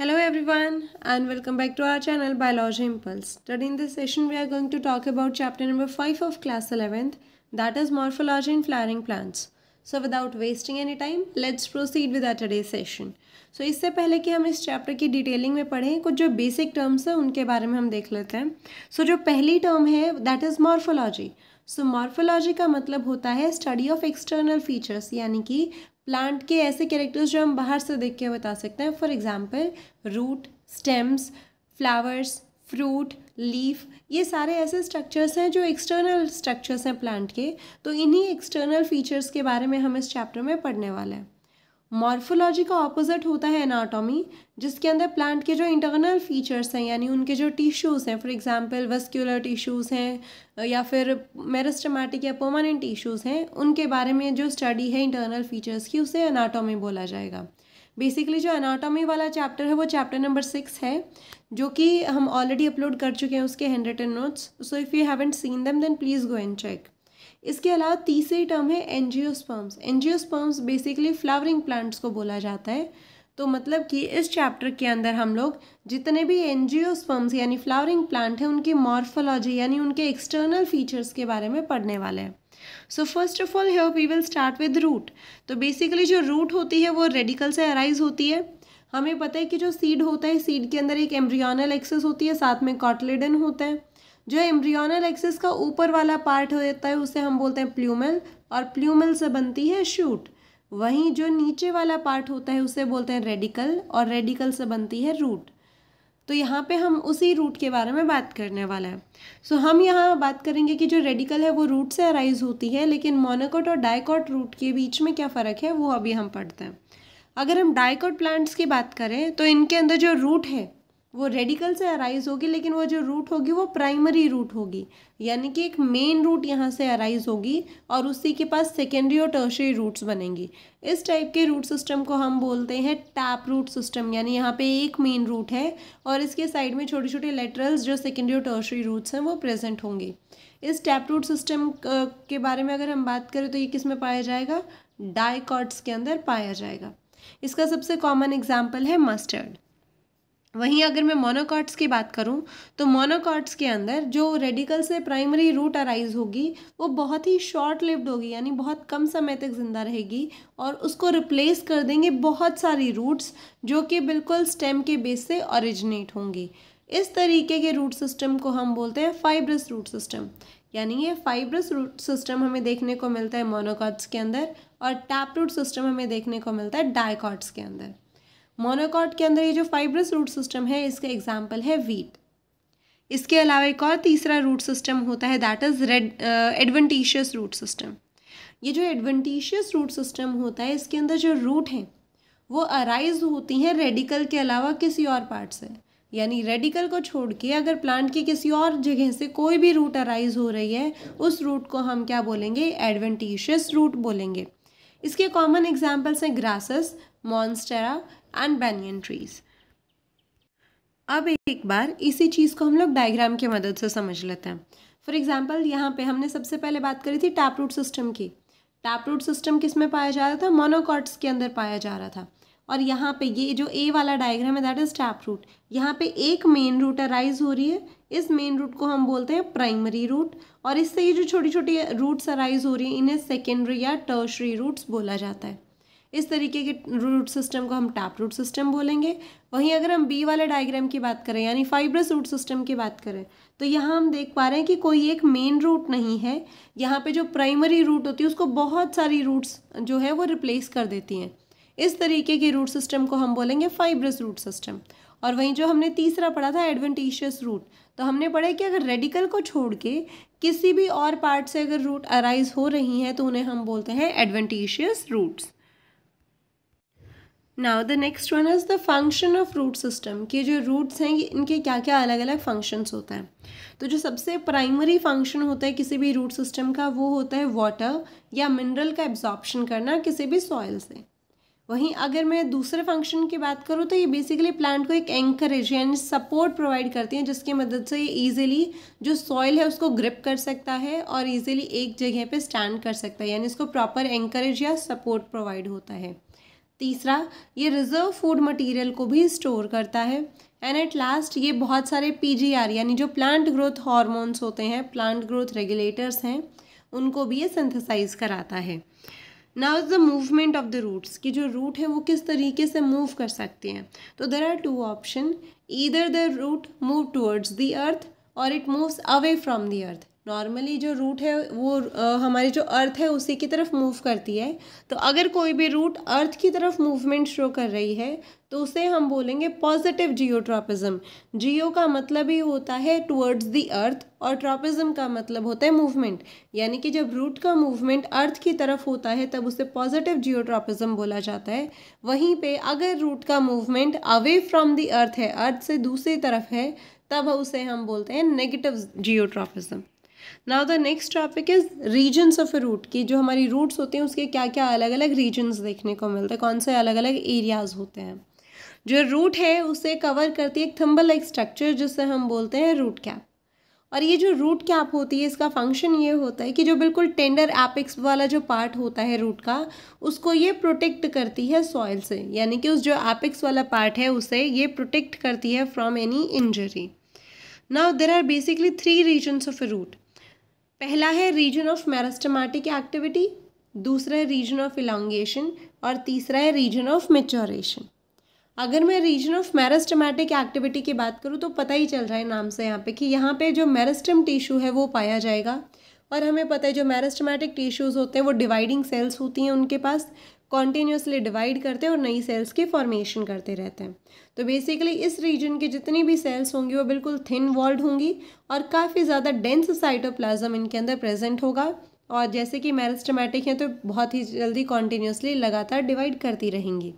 Hello everyone and welcome back to our channel Biology Impulse. Today in this session we are going to talk about chapter number 5 of class 11th that is morphology in flowering plants. So without wasting any time let's proceed with today session so इससे पहले कि हम इस chapter की detailing में पढ़ें कुछ जो बेसिक टर्म्स हैं उनके बारे में हम देख लेते हैं सो so, जो पहली टर्म है that is morphology so morphology का मतलब होता है स्टडी ऑफ एक्सटर्नल फीचर्स यानी कि प्लांट के ऐसे कैरेक्टर्स जो हम बाहर से देख के बता सकते हैं for example root stems flowers fruit leaf ये सारे ऐसे स्ट्रक्चर्स हैं जो एक्सटर्नल स्ट्रक्चर्स हैं प्लांट के तो इन्हीं एक्सटर्नल फीचर्स के बारे में हम इस चैप्टर में पढ़ने वाले हैं मॉर्फोलॉजी का ऑपोजिट होता है एनाटॉमी जिसके अंदर प्लांट के जो इंटरनल फीचर्स हैं यानी उनके जो टिश्यूज़ हैं फॉर एग्जांपल वस्क्यूलर टिश्यूज़ हैं या फिर मेरिस्टमेटिक या परमानेंट टिश्यूज़ हैं उनके बारे में जो स्टडी है इंटरनल फीचर्स की उसे एनाटॉमी बोला जाएगा बेसिकली जो एनाटॉमी वाला चैप्टर है वो चैप्टर नंबर सिक्स है जो कि हम ऑलरेडी अपलोड कर चुके हैं उसके hand written notes so if you haven't seen them then please go and check इसके अलावा तीसरी टर्म है angiosperms angiosperms basically flowering plants को बोला जाता है तो मतलब कि इस चैप्टर के अंदर हम लोग जितने भी एनजियोस्पर्म्स यानी फ्लावरिंग प्लांट हैं उनकी मॉर्फोलॉजी यानी उनके एक्सटर्नल फीचर्स के बारे में पढ़ने वाले हैं so first of all here we will start with root तो बेसिकली जो रूट होती है वो रेडिकल से अराइज होती है हमें पता है कि जो सीड होता है सीड के अंदर एक एम्ब्रियोनल एक्सेस होती है साथ में कॉटलेडन होता है जो एम्ब्रियोनल एक्सिस का ऊपर वाला पार्ट होता है उसे हम बोलते हैं प्ल्यूमल और प्ल्यूमल से बनती है शूट वहीं जो नीचे वाला पार्ट होता है उसे बोलते हैं रेडिकल और रेडिकल से बनती है रूट तो यहाँ पे हम उसी रूट के बारे में बात करने वाला है सो हम यहाँ बात करेंगे कि जो रेडिकल है वो रूट से अराइज होती है लेकिन मोनोकोट और डायकोट रूट के बीच में क्या फ़र्क है वो अभी हम पढ़ते हैं अगर हम डाइकॉट प्लांट्स की बात करें तो इनके अंदर जो रूट है वो रेडिकल से अराइज होगी लेकिन वो जो रूट होगी वो प्राइमरी रूट होगी यानी कि एक मेन रूट यहाँ से अराइज होगी और उसी के पास सेकेंडरी और टर्शरी रूट्स बनेंगी इस टाइप के रूट सिस्टम को हम बोलते हैं टैप रूट सिस्टम यानी यहाँ पे एक मेन रूट है और इसके साइड में छोटे छोटे लेटरल्स जो सेकेंडरी और टर्शरी रूट्स हैं वो प्रेजेंट होंगे इस टैप रूट सिस्टम के बारे में अगर हम बात करें तो ये किस में पाया जाएगा डाइकॉट्स के अंदर पाया जाएगा इसका सबसे कॉमन एग्जाम्पल है मस्टर्ड वहीं अगर मैं मोनोकॉट्स की बात करूं तो मोनोकॉट्स के अंदर जो रेडिकल से प्राइमरी रूट अराइज होगी वो बहुत ही शॉर्ट लिव्ड होगी यानी बहुत कम समय तक ज़िंदा रहेगी और उसको रिप्लेस कर देंगे बहुत सारी रूट्स जो कि बिल्कुल स्टेम के बेस से ओरिजिनेट होंगी इस तरीके के रूट सिस्टम को हम बोलते हैं फाइब्रस रूट सिस्टम यानी ये फाइब्रस रूट सिस्टम हमें देखने को मिलता है मोनोकॉट्स के अंदर और टैप रूट सिस्टम हमें देखने को मिलता है डायकॉट्स के अंदर मोनोकॉट के अंदर ये जो फाइब्रस रूट सिस्टम है इसका एग्जाम्पल है वीट इसके अलावा एक और तीसरा रूट सिस्टम होता है that is red adventitious root system ये जो एडवेंटिशियस रूट सिस्टम होता है इसके अंदर जो रूट हैं वो अराइज होती हैं रेडिकल के अलावा किसी और पार्ट से यानी रेडिकल को छोड़ के अगर प्लांट की किसी और जगह से कोई भी रूट अराइज हो रही है उस रूट को हम क्या बोलेंगे एडवेंटिशियस रूट बोलेंगे इसके कॉमन एग्जाम्पल्स हैं grasses monstera and banyan trees अब एक बार इसी चीज़ को हम लोग डायग्राम की मदद से समझ लेते हैं फॉर एग्जाम्पल यहाँ पे हमने सबसे पहले बात करी थी टैप रूट सिस्टम की टैप रूट सिस्टम किस में पाया जा रहा था मोनोकॉट्स के अंदर पाया जा रहा था और यहाँ पे ये जो ए वाला डायग्राम है दैट इज टैप रूट यहाँ पे एक मेन रूट अराइज हो रही है इस मेन रूट को हम बोलते हैं प्राइमरी रूट और इससे ये जो छोटी छोटी रूट्स अराइज हो रही है इन्हें सेकेंडरी या टर्शरी रूट्स बोला जाता है इस तरीके के रूट सिस्टम को हम टैप रूट सिस्टम बोलेंगे वहीं अगर हम बी वाले डायग्राम की बात करें यानी फाइब्रस रूट सिस्टम की बात करें तो यहाँ हम देख पा रहे हैं कि कोई एक मेन रूट नहीं है यहाँ पे जो प्राइमरी रूट होती है उसको बहुत सारी रूट्स जो है वो रिप्लेस कर देती हैं इस तरीके के रूट सिस्टम को हम बोलेंगे फाइब्रस रूट सिस्टम और वहीं जो हमने तीसरा पढ़ा था एडवेंटिशियस रूट तो हमने पढ़ा कि अगर रेडिकल को छोड़ के किसी भी और पार्ट से अगर रूट अराइज हो रही हैं तो उन्हें हम बोलते हैं adventitious roots now the next one is the function of root system कि जो रूट्स हैं इनके क्या क्या अलग अलग फंक्शंस होता है तो जो सबसे प्राइमरी फंक्शन होता है किसी भी रूट सिस्टम का वो होता है वाटर या मिनरल का एब्जॉर्प्शन करना किसी भी सॉइल से वहीं अगर मैं दूसरे फंक्शन की बात करूँ तो ये बेसिकली प्लांट को एक एंकरेज यानी सपोर्ट प्रोवाइड करती हैं जिसकी मदद से ये ईजिली जो सॉइल है उसको ग्रिप कर सकता है और ईजिली एक जगह पे स्टैंड कर सकता है यानी इसको प्रॉपर एंकरेज या सपोर्ट प्रोवाइड होता है तीसरा ये रिजर्व फूड मटेरियल को भी स्टोर करता है एंड एट लास्ट ये बहुत सारे पीजीआर यानी जो प्लांट ग्रोथ हॉर्मोन्स होते हैं प्लांट ग्रोथ रेगुलेटर्स हैं उनको भी ये सिंथेसाइज कराता है now is the movement of the roots कि जो रूट है वो किस तरीके से मूव कर सकते हैं तो there are two option either the root move towards the earth और it moves away from the earth normally जो रूट है वो आ, हमारी जो अर्थ है उसी की तरफ मूव करती है तो अगर कोई भी रूट अर्थ की तरफ मूवमेंट शो कर रही है तो उसे हम बोलेंगे पॉजिटिव जियोट्रॉपिज्म जियो का मतलब ही होता है टुवर्ड्स दी अर्थ और ट्रॉपिज्म का मतलब होता है मूवमेंट यानी कि जब रूट का मूवमेंट अर्थ की तरफ होता है तब उसे पॉजिटिव जियोट्रॉपिज्म बोला जाता है वहीं पे अगर रूट का movement away from the earth है अर्थ से दूसरी तरफ है तब उसे हम बोलते हैं negative geotropism now the next topic is regions of a root की जो हमारी रूट्स होते हैं उसके क्या क्या अलग अलग रीजन्स देखने को मिलते हैं कौन से अलग अलग एरियाज होते हैं जो रूट है उसे कवर करती है एक थम्बल लाइक स्ट्रक्चर जिससे हम बोलते हैं रूट कैप और ये जो रूट कैप होती है इसका फंक्शन ये होता है कि जो बिल्कुल टेंडर एपिक्स वाला जो पार्ट होता है रूट का उसको ये प्रोटेक्ट करती है सॉइल से यानी कि उस जो एपिक्स वाला पार्ट है उसे ये प्रोटेक्ट करती है from any injury now there are basically three regions of a root पहला है रीजन ऑफ मैरास्टमैटिक एक्टिविटी दूसरा है रीजन ऑफ इलांगेशन और तीसरा है रीजन ऑफ मेचोरेशन अगर मैं रीजन ऑफ मैरास्टमैटिक एक्टिविटी की बात करूँ तो पता ही चल रहा है नाम से यहाँ पे कि यहाँ पे जो मैरास्टम टिश्यू है वो पाया जाएगा और हमें पता है जो मैरास्टमैटिक टिश्यूज़ होते हैं वो डिवाइडिंग सेल्स होती हैं उनके पास कॉन्टीन्यूसली डिवाइड करते हैं और नई सेल्स की फॉर्मेशन करते रहते हैं तो बेसिकली इस रीजन की जितनी भी सेल्स होंगी वो बिल्कुल थिन वॉल्ड होंगी और काफ़ी ज़्यादा डेंस साइटोप्लाज्म इनके अंदर प्रेजेंट होगा और जैसे कि मैरिस्टमेटिक हैं तो बहुत ही जल्दी कॉन्टीन्यूसली लगातार डिवाइड करती रहेंगी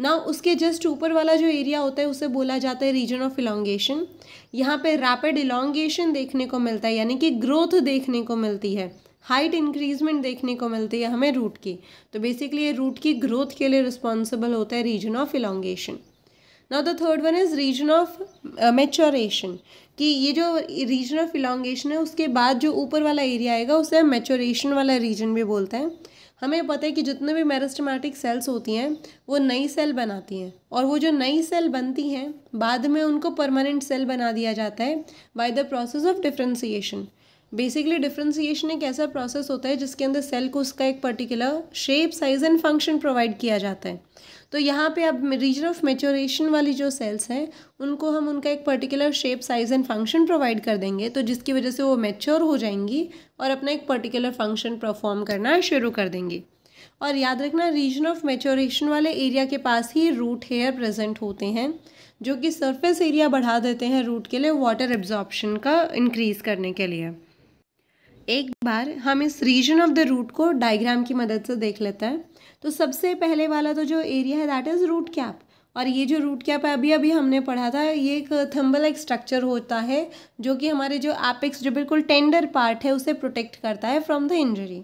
ना उसके जस्ट ऊपर वाला जो एरिया होता है उसे बोला जाता है रीजन ऑफ इलोंगेशन यहाँ पे रैपिड इलोंगेशन देखने को मिलता है यानी कि ग्रोथ देखने को मिलती है हाइट इंक्रीजमेंट देखने को मिलती है हमें रूट की तो बेसिकली ये रूट की ग्रोथ के लिए रिस्पॉन्सिबल होता है region of elongation now the third one is region of maturation कि ये जो रीजन ऑफ इलांगेशन है उसके बाद जो ऊपर वाला एरिया आएगा उसे हम मेचोरेशन वाला रीजन भी बोलते हैं हमें पता है कि जितने भी मेरिस्टमेटिक सेल्स होती हैं वो नई सेल बनाती हैं और वो जो नई सेल बनती हैं बाद में उनको परमानेंट सेल बना दिया जाता है by the process of differentiation basically differentiation एक ऐसा प्रोसेस होता है जिसके अंदर सेल को उसका एक particular shape size and function provide किया जाता है तो यहाँ पे अब रीजन ऑफ मेचोरेशन वाली जो सेल्स हैं उनको हम उनका एक particular shape size and function provide कर देंगे तो जिसकी वजह से वो मेच्योर हो जाएंगी और अपना एक पर्टिकुलर फंक्शन परफॉर्म करना शुरू कर देंगी और याद रखना रीजन ऑफ मेचोरेशन वाले एरिया के पास ही रूट हेयर प्रेजेंट होते हैं जो कि सरफेस एरिया बढ़ा देते हैं रूट के लिए वाटर एब्जॉर्प्शन का इंक्रीज़ करने के लिए एक बार हम इस रीजन ऑफ द रूट को डायग्राम की मदद से देख लेते हैं तो सबसे पहले वाला तो जो एरिया है दैट इज़ रूट कैप और ये जो रूट कैप है अभी अभी हमने पढ़ा था ये एक थम्बल एक स्ट्रक्चर होता है जो कि हमारे जो एपिक्स जो बिल्कुल टेंडर पार्ट है उसे प्रोटेक्ट करता है फ्रॉम द इंजरी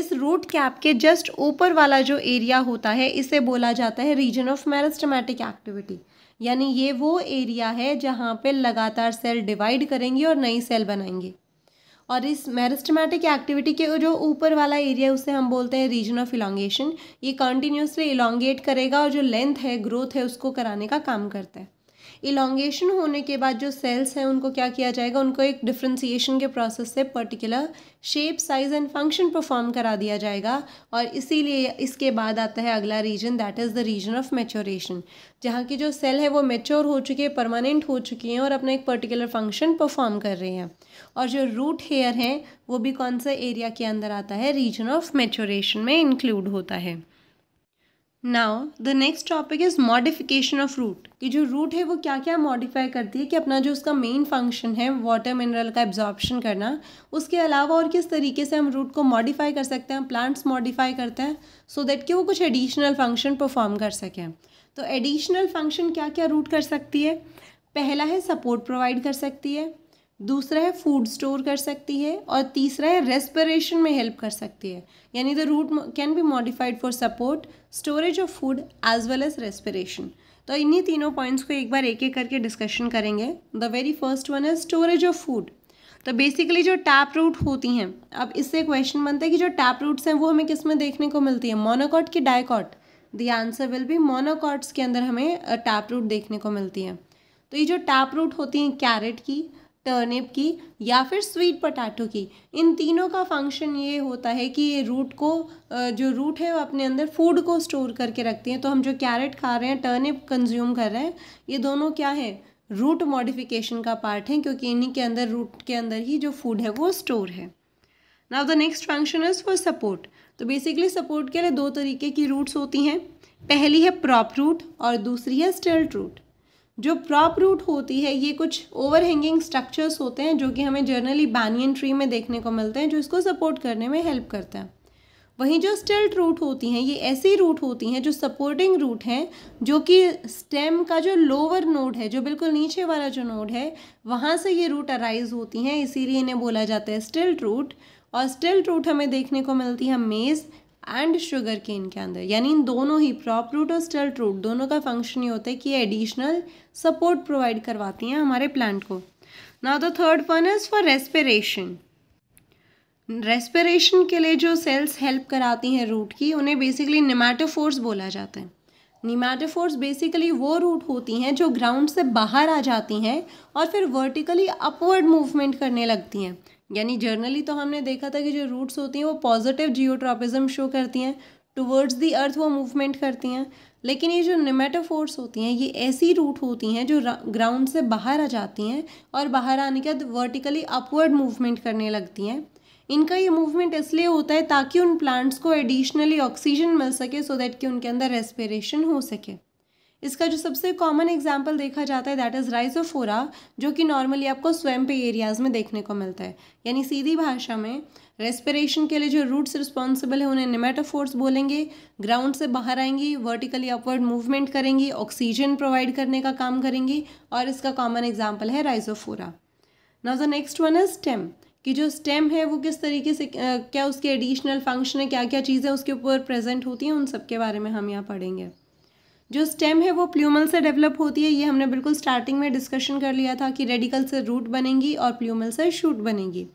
इस रूट कैप के जस्ट ऊपर वाला जो एरिया होता है इसे बोला जाता है रीजन ऑफ मैरिस्टमैटिक एक्टिविटी यानी ये वो एरिया है जहाँ पे लगातार सेल डिवाइड करेंगे और नई सेल बनाएंगे और इस मेरिस्टमैटिक एक्टिविटी के जो ऊपर वाला एरिया उसे हम बोलते हैं रीजन ऑफ इलांगेशन ये कंटिन्यूसली इलांगेट करेगा और जो लेंथ है ग्रोथ है उसको कराने का काम करता है इलोंगेशन होने के बाद जो सेल्स हैं उनको क्या किया जाएगा उनको एक डिफ्रेंसीशन के प्रोसेस से particular shape size and function perform करा दिया जाएगा और इसीलिए इसके बाद आता है अगला region that is the region of maturation जहाँ की जो सेल है वो मेच्योर हो चुकी है परमानेंट हो चुकी हैं और अपना एक पर्टिकुलर फंक्शन परफॉर्म कर रहे हैं और जो रूट हेयर हैं वो भी कौन सा एरिया के अंदर आता है रीजन ऑफ मेच्योरेशन में इंक्लूड होता है now the next topic is modification of root कि जो रूट है वो क्या क्या मॉडिफाई करती है कि अपना जो उसका मेन फंक्शन है वाटर मिनरल का एब्जॉर्प्शन करना उसके अलावा और किस तरीके से हम रूट को मॉडिफाई कर सकते हैं प्लांट्स मॉडिफाई करते हैं सो so दैट कि वो कुछ एडिशनल फंक्शन परफॉर्म कर सकें तो एडिशनल फंक्शन क्या क्या रूट कर सकती है पहला है सपोर्ट प्रोवाइड कर सकती है दूसरा है फूड स्टोर कर सकती है और तीसरा है रेस्पिरेशन में हेल्प कर सकती है यानी the root can be modified for support storage of food as well as respiration तो इन्हीं तीनों पॉइंट्स को एक बार एक एक करके डिस्कशन करेंगे द वेरी फर्स्ट वन है स्टोरेज ऑफ फूड तो बेसिकली जो टैप रूट होती हैं अब इससे क्वेश्चन बनता है कि जो टैप रूट्स हैं वो हमें किस में देखने को मिलती है मोनोकॉट की dicot the answer will be monocots के अंदर हमें टैप रूट देखने को मिलती है तो ये जो टैप रूट होती हैं कैरेट की टर्निप की या फिर स्वीट पटाटो की इन तीनों का फंक्शन ये होता है कि ये रूट को जो रूट है वो अपने अंदर फूड को स्टोर करके रखती हैं तो हम जो कैरेट खा रहे हैं टर्निप कंज्यूम कर रहे हैं ये दोनों क्या है रूट मॉडिफिकेशन का पार्ट है क्योंकि इन्हीं के अंदर रूट के अंदर ही जो फूड है वो स्टोर है now the next function is for support तो बेसिकली सपोर्ट के लिए दो तरीके की रूट्स होती हैं पहली है प्रॉप रूट और दूसरी है स्टिल्ट रूट जो प्रॉप रूट होती है ये कुछ ओवरहैंगिंग स्ट्रक्चर्स होते हैं जो कि हमें जनरली बैनियन ट्री में देखने को मिलते हैं जो इसको सपोर्ट करने में हेल्प करता है वहीं जो स्टिल्ट रूट होती हैं ये ऐसी रूट होती हैं जो सपोर्टिंग रूट हैं जो कि स्टेम का जो लोअर नोड है जो बिल्कुल नीचे वाला जो नोड है वहाँ से ये रूट अराइज होती हैं इसीलिए इन्हें बोला जाता है स्टिल्ट रूट और स्टिल्ट रूट हमें देखने को मिलती है मेज़ एंड शुगर केन के अंदर यानी इन दोनों ही प्रॉप रूट और स्टल्ट रूट दोनों का फंक्शन ये होता है कि एडिशनल सपोर्ट प्रोवाइड करवाती हैं हमारे प्लांट को नाउ तो third one is for respiration respiration के लिए जो सेल्स हेल्प कराती हैं रूट की उन्हें बेसिकली निमाटोफोर्स बोला जाता है निमाटोफोर्स बेसिकली वो रूट होती हैं जो ग्राउंड से बाहर आ जाती हैं और फिर वर्टिकली अपवर्ड मूवमेंट करने लगती हैं यानी जर्नली तो हमने देखा था कि जो रूट्स होती हैं वो पॉजिटिव जियोट्रॉपिज्म शो करती हैं टुवर्ड्स दी अर्थ वो मूवमेंट करती हैं लेकिन ये जो निमेटोफोर्स होती हैं ये ऐसी रूट होती हैं जो ग्राउंड से बाहर आ जाती हैं और बाहर आने के बाद वर्टिकली अपवर्ड मूवमेंट करने लगती हैं इनका ये मूवमेंट इसलिए होता है ताकि उन प्लांट्स को एडिशनली ऑक्सीजन मिल सके सो so दैट कि उनके अंदर रेस्पिरेशन हो सके इसका जो सबसे कॉमन एग्जाम्पल देखा जाता है दैट इज़ राइजोफोरा जो कि नॉर्मली आपको स्वयं पे एरियाज़ में देखने को मिलता है यानी सीधी भाषा में रेस्पिरेशन के लिए जो रूट्स रिस्पॉन्सिबल है उन्हें निमेटोफोर्स बोलेंगे ग्राउंड से बाहर आएंगी वर्टिकली अपवर्ड मूवमेंट करेंगी ऑक्सीजन प्रोवाइड करने का काम करेंगी और इसका कॉमन एग्जाम्पल है rhizophora now the next one is stem कि जो स्टेम है वो किस तरीके से क्या उसके एडिशनल फंक्शन है क्या क्या चीज़ें उसके ऊपर प्रेजेंट होती हैं उन सब के बारे में हम यहाँ पढ़ेंगे जो स्टेम है वो प्ल्यूमल से डेवलप होती है ये हमने बिल्कुल स्टार्टिंग में डिस्कशन कर लिया था कि रेडिकल से रूट बनेंगी और प्ल्यूमल से शूट बनेगी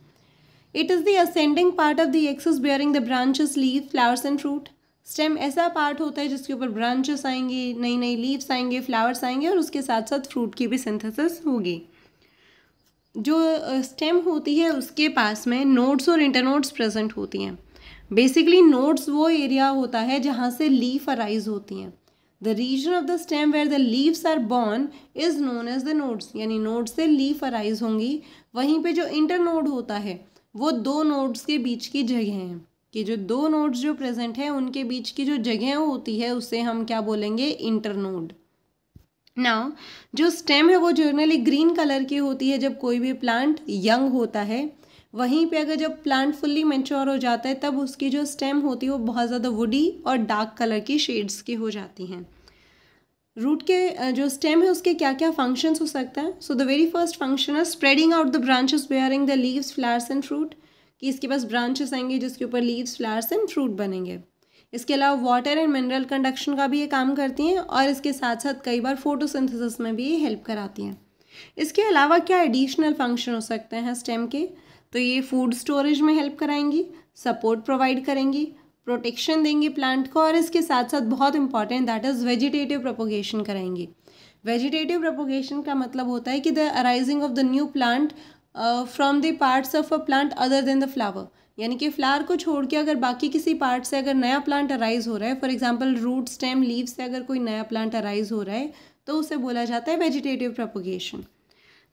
it is the ascending part of the axis bearing the branches leave flowers and fruit stem ऐसा पार्ट होता है जिसके ऊपर ब्रांचेस आएंगे नई नई लीव्स आएंगे फ्लावर्स आएंगे और उसके साथ साथ फ्रूट की भी सिंथेसिस होगी जो स्टेम होती है उसके पास में नोड्स और इंटरनोड्स प्रेजेंट होती हैं बेसिकली नोड्स वो एरिया होता है जहाँ से लीफ अराइज होती हैं the region of the stem where the leaves are born is known as the nodes यानी नोड से लीफ अराइज होंगी वहीं पे जो इंटर नोड होता है वो दो नोड्स के बीच की जगह है कि जो दो नोड्स जो प्रेजेंट हैं उनके बीच की जो जगह होती है उसे हम क्या बोलेंगे इंटर नोड नाउ जो स्टेम है वो जनरली ग्रीन कलर की होती है जब कोई भी प्लांट यंग होता है वहीं पे अगर जब प्लांट फुल्ली मेच्योर हो जाता है तब उसकी जो स्टेम होती है वो बहुत ज़्यादा वुडी और डार्क कलर की शेड्स की हो जाती हैं रूट के जो स्टेम है उसके क्या क्या फंक्शंस हो सकता है so the very first function is spreading out the branches bearing the leaves flowers and fruit कि इसके पास ब्रांचेस आएंगे जिसके ऊपर लीव्स फ्लावर्स एंड फ्रूट बनेंगे इसके अलावा वाटर एंड मिनरल कंडक्शन का भी ये काम करती हैं और इसके साथ साथ कई बार फोटोसिंथेसिस में भी ये हेल्प कराती हैं इसके अलावा क्या एडिशनल फंक्शन हो सकते हैं स्टेम के तो ये फूड स्टोरेज में हेल्प कराएंगी सपोर्ट प्रोवाइड करेंगी प्रोटेक्शन देंगी प्लांट को और इसके साथ साथ बहुत important that is vegetative propagation कराएंगी वेजिटेटिव प्रोपोगेशन का मतलब होता है कि the arising of the new plant from the parts of a plant other than the flower यानी कि फ्लावर को छोड़ के अगर बाकी किसी पार्ट से अगर नया प्लांट अराइज हो रहा है for example root stem leave से अगर कोई नया प्लांट अराइज हो रहा है तो उसे बोला जाता है वेजिटेटिव प्रोपोगेशन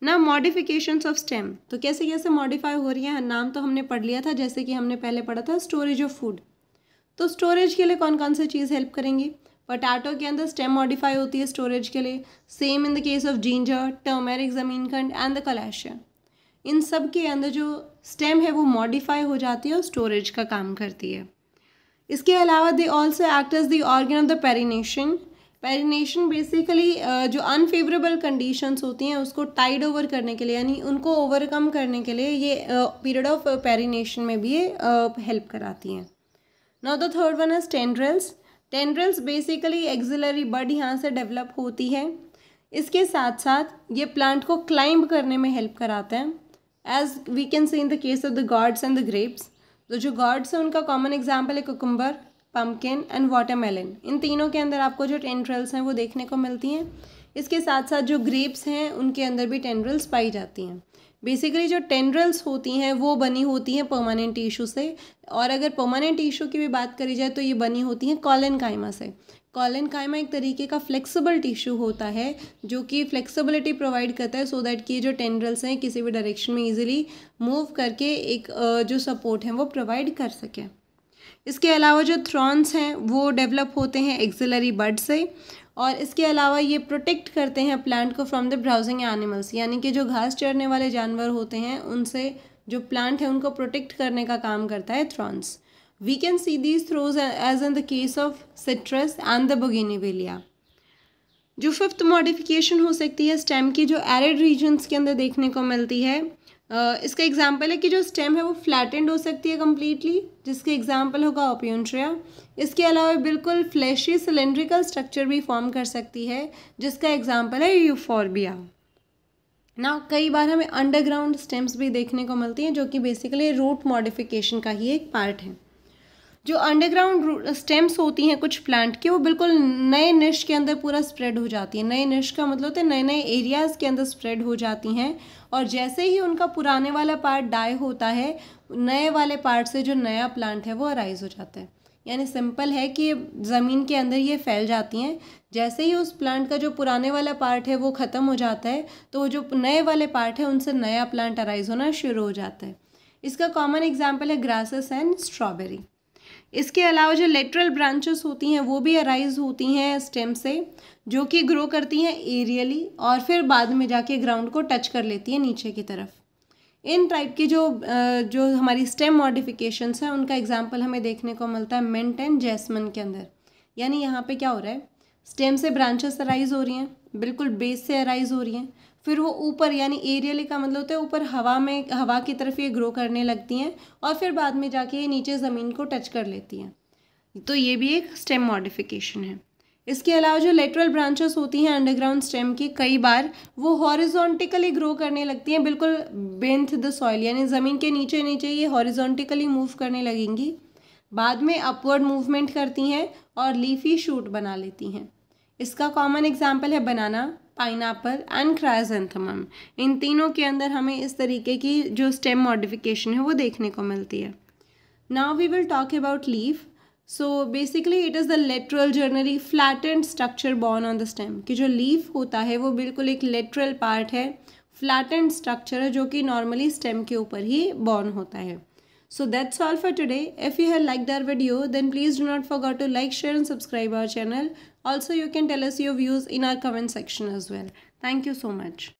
ना मॉडिफिकेशंस ऑफ स्टेम तो कैसे कैसे मॉडिफाई हो रही है नाम तो हमने पढ़ लिया था जैसे कि हमने पहले पढ़ा था स्टोरेज ऑफ फूड तो स्टोरेज के लिए कौन कौन सा चीज़ हेल्प करेंगी पटाटो के अंदर स्टेम मॉडिफाई होती है स्टोरेज के लिए same in the case of ginger turmeric जमीन खंड एंड द कलाशिया इन सब के अंदर जो स्टेम है वो मॉडिफाई हो जाती है और स्टोरेज का काम करती है इसके अलावा they also act as the organ of the perennation perennation basically जो अनफेवरेबल कंडीशंस होती हैं उसको टाइड ओवर करने के लिए यानी उनको ओवरकम करने के लिए ये पीरियड ऑफ पेरिनेशन में भी ये हेल्प कराती हैं now the third one is tendrils tendrils basically axillary bud यहाँ से डेवलप होती है इसके साथ साथ ये प्लांट को क्लाइंब करने में हेल्प कराते हैं as we can see in the case of the gourds and the grapes तो जो गॉड्स हैं उनका कॉमन एग्जाम्पल है कुकुम्बर पम्पकिन एंड वाटरमेलन इन तीनों के अंदर आपको जो टेंड्रल्स हैं वो देखने को मिलती हैं इसके साथ साथ जो ग्रेप्स हैं उनके अंदर भी टेंड्रल्स पाई जाती हैं बेसिकली जो टेंड्रल्स होती हैं वो बनी होती हैं परमानेंट टिश्यू से और अगर परमानेंट टिश्यू की भी बात करी जाए तो ये बनी होती हैं कॉलन कायमा से कॉलन कायमा एक तरीके का फ्लेक्सिबल टिश्यू होता है जो कि फ्लेक्सिबिलिटी प्रोवाइड करता है सो so दैट कि जो टेंड्रल्स हैं किसी भी डायरेक्शन में इजीली मूव करके एक जो सपोर्ट है वो प्रोवाइड कर सकें इसके अलावा जो थ्रॉन्स हैं वो डेवलप होते हैं एक्सिलरी बर्ड से और इसके अलावा ये प्रोटेक्ट करते हैं प्लांट को फ्रॉम द ब्राउजिंग एनिमल्स यानी कि जो घास चढ़ने वाले जानवर होते हैं उनसे जो प्लांट है उनको प्रोटेक्ट करने का काम करता है thorns we can see these thorns as in the case of citrus and the bougainvillea जो फिफ्थ मॉडिफिकेशन हो सकती है स्टेम की जो एरिड रीजन्स के अंदर देखने को मिलती है इसका एग्जाम्पल है कि जो स्टेम है वो फ्लैटेंड हो सकती है कम्प्लीटली जिसके एग्जाम्पल होगा ओपियोन्ट्रिया इसके अलावा बिल्कुल फ्लैशी सिलेंड्रिकल स्ट्रक्चर भी फॉर्म कर सकती है जिसका एग्जाम्पल है यूफोरबिया ना कई बार हमें अंडरग्राउंड स्टेम्स भी देखने को मिलती हैं जो कि बेसिकली रूट मॉडिफिकेशन का ही एक पार्ट है जो अंडरग्राउंड स्टेम्स होती हैं कुछ प्लांट की वो बिल्कुल नए निश के अंदर पूरा स्प्रेड हो जाती है नए निश का मतलब होता है नए नए एरियाज़ के अंदर स्प्रेड हो जाती हैं और जैसे ही उनका पुराने वाला पार्ट डाई होता है नए वाले पार्ट से जो नया प्लांट है वो अराइज़ हो जाता है यानी सिंपल है कि ज़मीन के अंदर ये फैल जाती हैं जैसे ही उस प्लांट का जो पुराने वाला पार्ट है वो ख़त्म हो जाता है तो जो नए वाले पार्ट है उनसे नया प्लांट अराइज़ होना शुरू हो जाता है इसका कॉमन एग्जाम्पल है ग्रासेस एंड स्ट्रॉबेरी इसके अलावा जो लेटरल ब्रांचेस होती हैं वो भी अराइज होती हैं स्टेम से जो कि ग्रो करती हैं एरियली और फिर बाद में जाके ग्राउंड को टच कर लेती हैं नीचे की तरफ इन टाइप की जो जो हमारी स्टेम मॉडिफिकेशंस हैं उनका एग्जाम्पल हमें देखने को मिलता है मेंट एंड जैसमन के अंदर यानी यहाँ पे क्या हो रहा है स्टेम से ब्रांचेस अराइज हो रही हैं बिल्कुल बेस से अराइज हो रही हैं फिर वो ऊपर यानी एरियली का मतलब होता है ऊपर हवा में हवा की तरफ ये ग्रो करने लगती हैं और फिर बाद में जाके ये नीचे ज़मीन को टच कर लेती हैं तो ये भी एक स्टेम मॉडिफिकेशन है इसके अलावा जो लेटरल ब्रांचेस होती हैं अंडरग्राउंड स्टेम की कई बार वो हॉरिजॉन्टिकली ग्रो करने लगती हैं बिल्कुल बेंथ द सॉइल यानी ज़मीन के नीचे नीचे ये हॉरिजॉन्टिकली मूव करने लगेंगी बाद में अपवर्ड मूवमेंट करती हैं और लीफी शूट बना लेती हैं इसका कॉमन एग्जाम्पल है बनाना पाइन एंड क्रायजेंथमम इन तीनों के अंदर हमें इस तरीके की जो स्टेम मॉडिफिकेशन है वो देखने को मिलती है now we will talk about leaf so basically it is the lateral generally flat and structure born on the stem कि जो लीफ होता है वो बिल्कुल एक लेटरल पार्ट है फ्लैट एंड स्ट्रक्चर है जो कि नॉर्मली स्टेम के ऊपर ही बॉर्न होता है so that's all for today if you have like the video then please do not forget to like share and subscribe our channel Also, you can tell us your views in our comment section as well. Thank you so much.